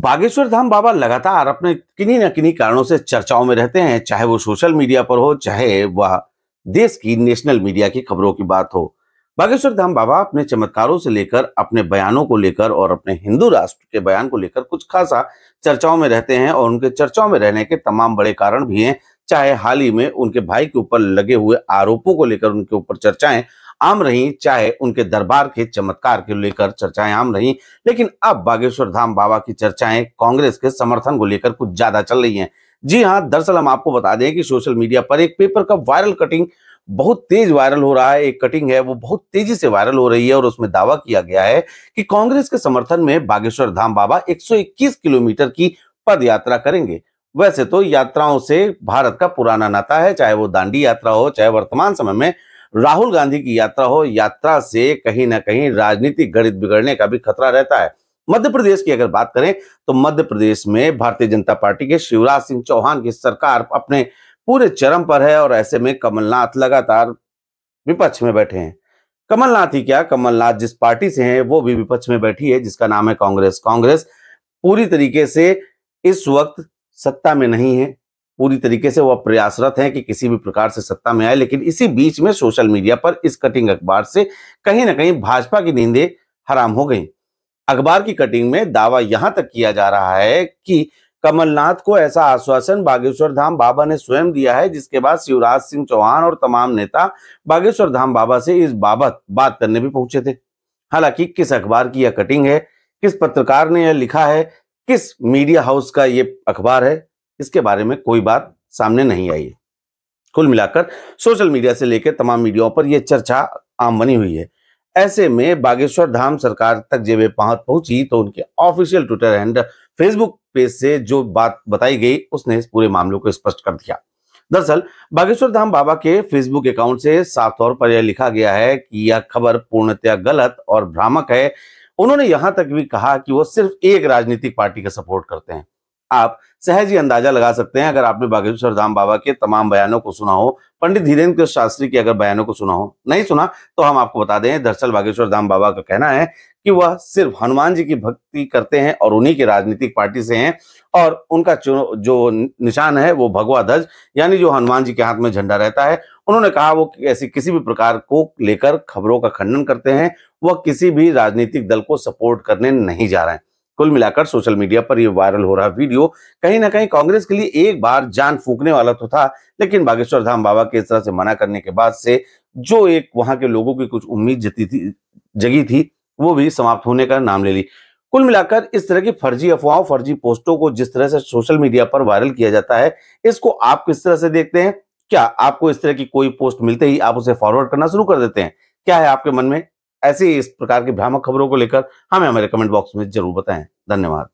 बागेश्वर धाम बाबा लगातार अपने किन्हीं न किन्हीं कारणों से चर्चाओं में रहते हैं चाहे वो सोशल मीडिया पर हो चाहे वह देश की नेशनल मीडिया की खबरों की बात हो बागेश्वर धाम बाबा अपने चमत्कारों से लेकर अपने बयानों को लेकर और अपने हिंदू राष्ट्र के बयान को लेकर कुछ खासा चर्चाओं में रहते हैं और उनके चर्चाओं में रहने के तमाम बड़े कारण भी हैं चाहे हाल ही में उनके भाई के ऊपर लगे हुए आरोपों को लेकर उनके ऊपर चर्चाएं आम रही चाहे उनके दरबार के चमत्कार के लेकर चर्चाएं आम रही लेकिन अब बागेश्वर धाम बाबा की चर्चाएं कांग्रेस के समर्थन को लेकर कुछ ज्यादा चल रही है जी हाँ दरअसल हम आपको बता दें कि सोशल मीडिया पर एक पेपर का वायरल कटिंग बहुत तेज वायरल हो रहा है एक कटिंग है वो बहुत तेजी से वायरल हो रही है और उसमें दावा किया गया है कि कांग्रेस के समर्थन में बागेश्वर धाम बाबा 121 किलोमीटर की पद यात्रा करेंगे वैसे तो यात्राओं से भारत का पुराना नाता है चाहे वो दांडी यात्रा हो चाहे वर्तमान समय में राहुल गांधी की यात्रा हो यात्रा से कहीं ना कहीं राजनीतिक गणित बिगड़ने का भी खतरा रहता है मध्य प्रदेश की अगर बात करें तो मध्य प्रदेश में भारतीय जनता पार्टी के शिवराज सिंह चौहान की सरकार अपने पूरे चरम पर है और ऐसे में कमलनाथ लगातार विपक्ष में बैठे हैं कमलनाथ ही क्या कमलनाथ जिस पार्टी से हैं वो भी विपक्ष में बैठी है जिसका नाम है कांग्रेस कांग्रेस पूरी तरीके से इस वक्त सत्ता में नहीं है पूरी तरीके से वह प्रयासरत हैं कि किसी भी प्रकार से सत्ता में आए लेकिन इसी बीच में सोशल मीडिया पर इस कटिंग अखबार से कहीं ना कहीं भाजपा की नींदें हराम हो गई अखबार की कटिंग में दावा यहां तक किया जा रहा है कि कमलनाथ को ऐसा आश्वासन बागेश्वर धाम बाबा ने स्वयं दिया है जिसके बाद शिवराज सिंह चौहान और तमाम नेता बागेश्वर धाम बाबा से इस बाबत बात करने भी पहुंचे थे हालांकि किस अखबार की यह कटिंग है किस पत्रकार ने यह लिखा है किस मीडिया हाउस का ये अखबार है इसके बारे में कोई बात सामने नहीं आई है कुल मिलाकर सोशल मीडिया से लेकर तमाम मीडियाओं पर यह चर्चा आम बनी हुई है ऐसे में बागेश्वर धाम सरकार तक जब पहुंच पहुंची तो उनके official Twitter and Facebook page से जो बात बताई गई उसने इस पूरे मामले को स्पष्ट कर दिया दरअसल बागेश्वर धाम बाबा के फेसबुक अकाउंट से साफ तौर पर यह लिखा गया है कि यह खबर पूर्णतया गलत और भ्रामक है उन्होंने यहां तक भी कहा कि वो सिर्फ एक राजनीतिक पार्टी का सपोर्ट करते हैं आप सहज ही अंदाजा लगा सकते हैं अगर आपने बागेश्वर धाम बाबा के तमाम बयानों को सुना हो पंडित धीरेन्द्र कृष्ण शास्त्री के अगर बयानों को सुना हो नहीं सुना तो हम आपको बता दें दरअसल बागेश्वर धाम बाबा का कहना है कि वह सिर्फ हनुमान जी की भक्ति करते हैं और उन्हीं के राजनीतिक पार्टी से हैं और उनका जो निशान है वो भगवा ध्वज यानी जो हनुमान जी के हाथ में झंडा रहता है उन्होंने कहा वो ऐसी किसी भी प्रकार को लेकर खबरों का खंडन करते हैं वह किसी भी राजनीतिक दल को सपोर्ट करने नहीं जा रहे हैं कुल मिलाकर सोशल मीडिया पर यह वायरल हो रहा वीडियो कहीं ना कहीं कांग्रेस के लिए एक बार जान फूकने वाला तो था लेकिन बागेश्वर धाम बाबा के इस तरह से मना करने के बाद से जो एक वहां के लोगों की कुछ उम्मीद जती थी जगी थी वो भी समाप्त होने का नाम ले ली कुल मिलाकर इस तरह की फर्जी अफवाहों फर्जी पोस्टों को जिस तरह से सोशल मीडिया पर वायरल किया जाता है इसको आप किस तरह से देखते हैं क्या आपको इस तरह की कोई पोस्ट मिलते ही आप उसे फॉरवर्ड करना शुरू कर देते हैं क्या है आपके मन में ऐसी इस प्रकार की भ्रामक खबरों को लेकर हमें हमारे कमेंट बॉक्स में जरूर बताएं धन्यवाद